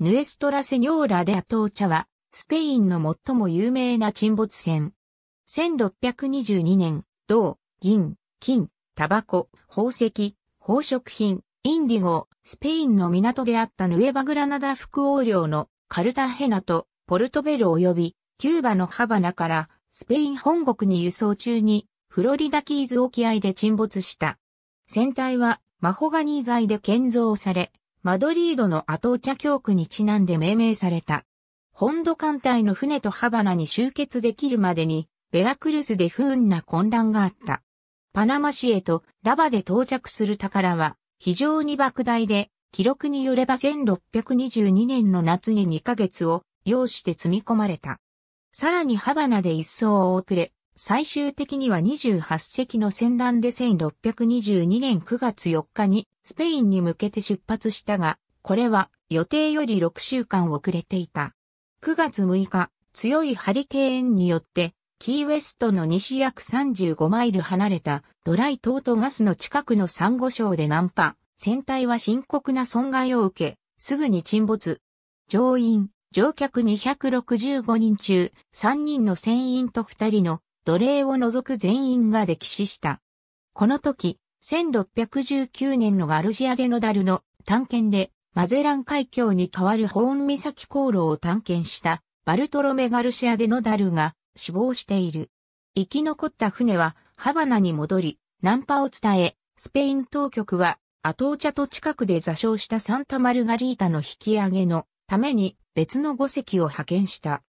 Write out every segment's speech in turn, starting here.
ヌエストラセニョーラ・デ・アトーチャは、スペインの最も有名な沈没船。1622年、銅、銀、金、タバコ、宝石、宝飾品、インディゴ、スペインの港であったヌエバグラナダ副王領のカルタヘナとポルトベル及びキューバのハバナからスペイン本国に輸送中にフロリダキーズ沖合で沈没した。船体はマホガニー材で建造され、マドリードのアトーチャ教区にちなんで命名された。本土艦隊の船とハバナに集結できるまでに、ベラクルスで不運な混乱があった。パナマ市へとラバで到着する宝は非常に莫大で、記録によれば1622年の夏に2ヶ月を要して積み込まれた。さらにハバナで一層遅れ、最終的には28隻の船団で1622年9月4日にスペインに向けて出発したが、これは予定より6週間遅れていた。9月6日、強いハリケーンによって、キーウェストの西約35マイル離れたドライ島とガスの近くのサンゴ礁で難破、船体は深刻な損害を受け、すぐに沈没。乗員、乗客265人中、3人の船員と2人の奴隷を除く全員が溺死した。この時、1619年のガルシアデノダルの探検で、マゼラン海峡に代わるホーン岬航路を探検したバルトロメ・ガルシアデノダルが死亡している。生き残った船はハバナに戻り、ナンパを伝え、スペイン当局はアトーチャと近くで座礁したサンタマルガリータの引き上げのために別の5隻を派遣した。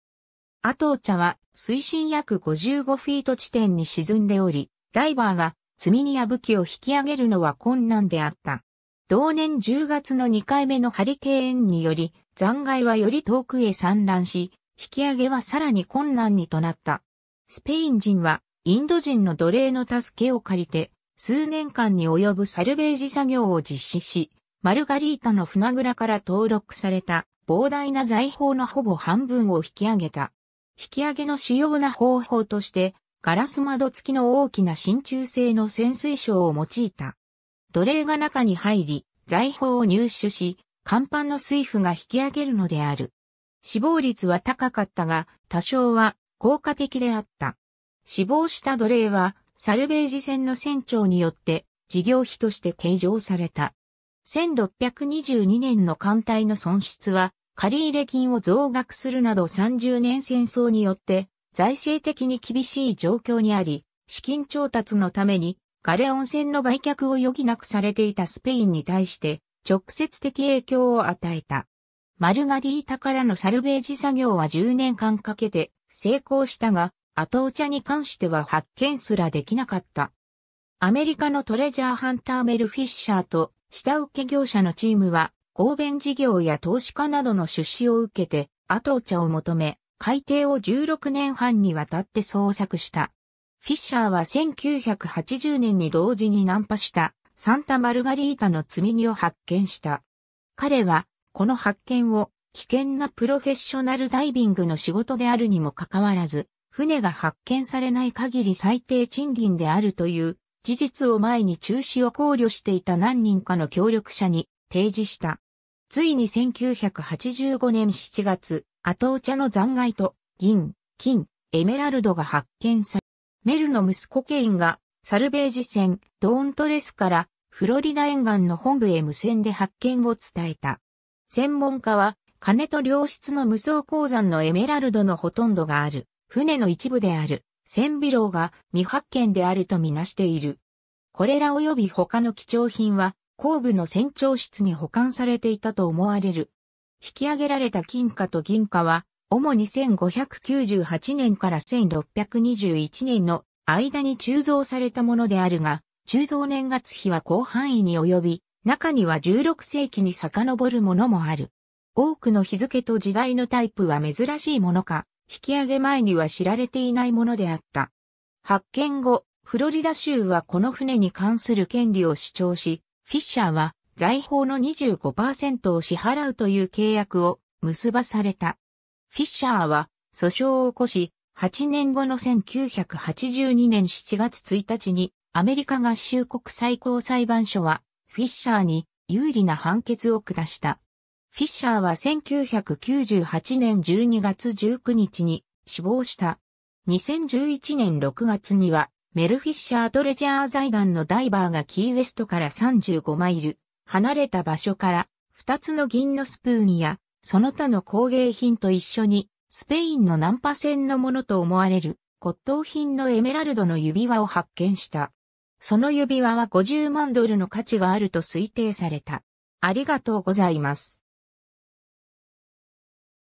アトーチャは水深約55フィート地点に沈んでおり、ダイバーが積み荷や武器を引き上げるのは困難であった。同年10月の2回目のハリケーンにより、残骸はより遠くへ散乱し、引き上げはさらに困難にとなった。スペイン人はインド人の奴隷の助けを借りて、数年間に及ぶサルベージ作業を実施し、マルガリータの船蔵から登録された膨大な財宝のほぼ半分を引き上げた。引き上げの主要な方法として、ガラス窓付きの大きな真鍮製の潜水床を用いた。奴隷が中に入り、財宝を入手し、甲板の水夫が引き上げるのである。死亡率は高かったが、多少は効果的であった。死亡した奴隷は、サルベージ船の船長によって、事業費として計上された。1622年の艦隊の損失は、借入金を増額するなど30年戦争によって財政的に厳しい状況にあり、資金調達のためにガレオン船の売却を余儀なくされていたスペインに対して直接的影響を与えた。マルガリータからのサルベージ作業は10年間かけて成功したが、後お茶に関しては発見すらできなかった。アメリカのトレジャーハンターメル・フィッシャーと下請け業者のチームは合弁事業や投資家などの出資を受けて、後茶を求め、海底を16年半にわたって捜索した。フィッシャーは1980年に同時にナンパしたサンタ・マルガリータの積み荷を発見した。彼はこの発見を危険なプロフェッショナルダイビングの仕事であるにもかかわらず、船が発見されない限り最低賃金であるという事実を前に中止を考慮していた何人かの協力者に提示した。ついに1985年7月、アトチ茶の残骸と銀、金、エメラルドが発見され、メルの息子ケインがサルベージ船ドーントレスからフロリダ沿岸の本部へ無線で発見を伝えた。専門家は金と良質の無双鉱山のエメラルドのほとんどがある船の一部である船尾楼が未発見であるとみなしている。これら及び他の貴重品は後部の船長室に保管されていたと思われる。引き上げられた金貨と銀貨は、主に1598年から1621年の間に鋳造されたものであるが、鋳造年月日は広範囲に及び、中には16世紀に遡るものもある。多くの日付と時代のタイプは珍しいものか、引き上げ前には知られていないものであった。発見後、フロリダ州はこの船に関する権利を主張し、フィッシャーは財宝の25%を支払うという契約を結ばされた。フィッシャーは訴訟を起こし、8年後の1982年7月1日にアメリカ合衆国最高裁判所はフィッシャーに有利な判決を下した。フィッシャーは1998年12月19日に死亡した。2011年6月にはメルフィッシャートレジャー財団のダイバーがキーウェストから35マイル離れた場所から2つの銀のスプーンやその他の工芸品と一緒にスペインのナンパ船のものと思われる骨董品のエメラルドの指輪を発見した。その指輪は50万ドルの価値があると推定された。ありがとうございます。